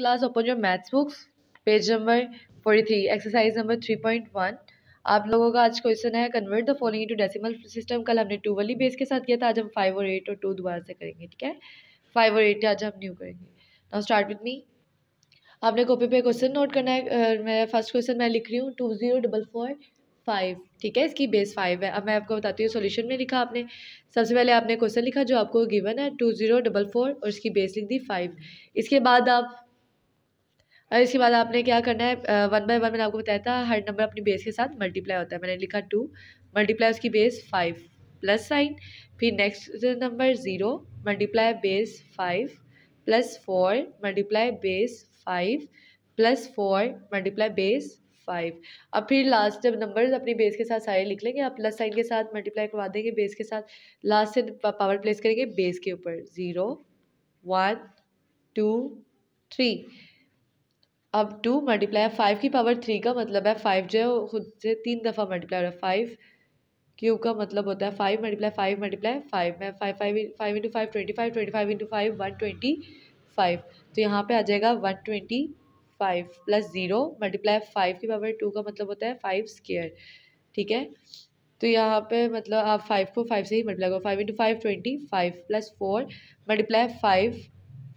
maths books page number forty three exercise 43 three point 3.1 आप लोगों का आज क्वेश्चन है convert the following into decimal system कल हमने टू वाली बेस के साथ किया था आज हम फाइव और एट और टू दोबारा से करेंगे ठीक है फाइव और एट आज हम न्यू करेंगे नाउ स्टार्ट विथ मी आपने कॉपी पे क्वेश्चन नोट करना है मैं फर्स्ट क्वेश्चन मैं लिख रही हूँ two zero double four five ठीक है इसकी बेस फाइव है अब मैं आपको बताती हूँ सोल्यूशन में लिखा आपने सबसे पहले आपने क्वेश्चन लिखा जो आपको गिवन है टू ज़ीरो डबल फोर और इसकी बेस लिख दी फाइव इसके बाद आप और इसके बाद आपने क्या करना है वन बाय वन मैंने आपको बताया था हर नंबर अपनी बेस के साथ मल्टीप्लाई होता है मैंने लिखा टू मल्टीप्लाई उसकी बेस फाइव प्लस साइन फिर next number zero multiply base five plus four multiply base five plus four multiply base five अब फिर लास्ट जब नंबर्स अपनी बेस के साथ सारे लिख लेंगे आप प्लस साइन के साथ मल्टीप्लाई करवा देंगे बेस के साथ लास्ट से पावर प्लेस करेंगे बेस के ऊपर ज़ीरो वन टू थ्री अब टू मल्टीप्लाई फाइव की पावर थ्री का मतलब है फाइव जो है खुद से तीन दफ़ा मल्टीप्लाई हो रहा है फाइव क्यूब का मतलब होता है five multiply five multiply five में five five five into five twenty five twenty five into five one twenty five तो यहाँ पे आ जाएगा one twenty five plus zero multiply five की पावर टू का मतलब होता है फाइव स्केयर ठीक है तो यहाँ पे मतलब आप फाइव को फाइव से ही मल्टीप्लाई करो five into five twenty five plus four multiply five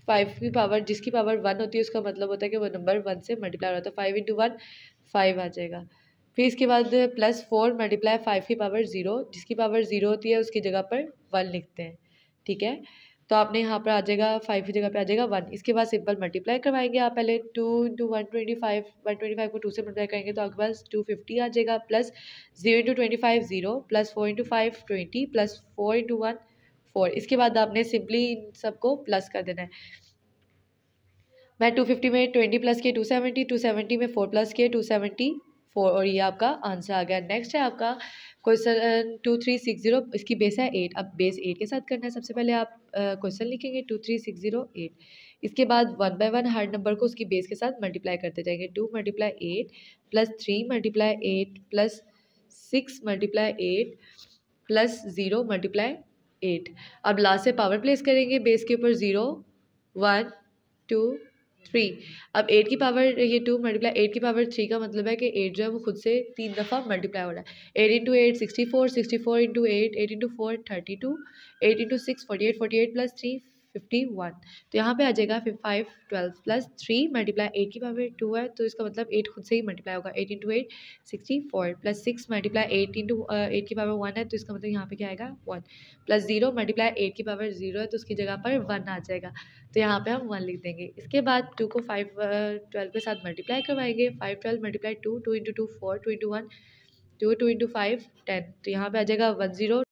five की पावर जिसकी पावर वन होती है उसका मतलब होता है कि वो नंबर वन से मल्टीप्लाई होता है फाइव इंटू वन फाइव आ जाएगा फिर इसके बाद प्लस फोर मल्टीप्लाई फाइव की पावर ज़ीरो जिसकी पावर ज़ीरो होती है उसकी जगह पर वन लिखते हैं ठीक है तो आपने यहाँ पर आ जाएगा फाइव की जगह पर आ जाएगा वन इसके बाद सिंपल मल्टीप्लाई करवाएंगे आप पहले two into one twenty five one twenty five को टू से मल्टीप्लाई करेंगे तो आपके पास टू फिफ्टी आ जाएगा plus zero into twenty five zero plus four into five twenty plus four into one four इसके बाद आपने सिंपली इन सबको प्लस कर देना है मैं टू फिफ्टी में ट्वेंटी प्लस किए टू सेवेंटी टू सेवेंटी में फोर प्लस किए टू सेवेंटी फोर और ये आपका आंसर आ गया नेक्स्ट है आपका question two three six zero इसकी बेस है एट अब बेस एट के साथ करना है सबसे पहले आप क्वेश्चन लिखेंगे two three six zero eight इसके बाद वन बाय वन हर नंबर को उसकी बेस के साथ मल्टीप्लाई करते जाएंगे two multiply eight plus three multiply eight plus six multiply eight plus zero multiply eight अब लास्ट से पावर प्लेस करेंगे बेस के ऊपर ज़ीरो वन टू थ्री अब एट की पावर ये टू मल्टीप्लाई एट की पावर थ्री का मतलब है कि एट जो है वो खुद से तीन दफ़ा मल्टीप्लाई हो रहा है eight into eight sixty four sixty four into eight eight into four thirty two eight into six forty eight forty eight plus three fifty one तो यहाँ पे आ जाएगा five twelve plus three multiply eight की power two है तो इसका मतलब एट खुद से ही मल्टीप्लाई होगा eight into eight sixty four plus six multiply eight into eight की पावर वन है तो इसका मतलब यहाँ पे क्या आएगा one plus zero multiply eight की पावर जीरो है तो उसकी जगह पर वन आ जाएगा तो यहाँ पे हम वन लिख देंगे इसके बाद टू को फाइव ट्वेल्व के साथ मल्टीप्लाई करवाएंगे five twelve multiply two two into two four two into one two two into five ten तो यहाँ पर आ जाएगा वन जीरो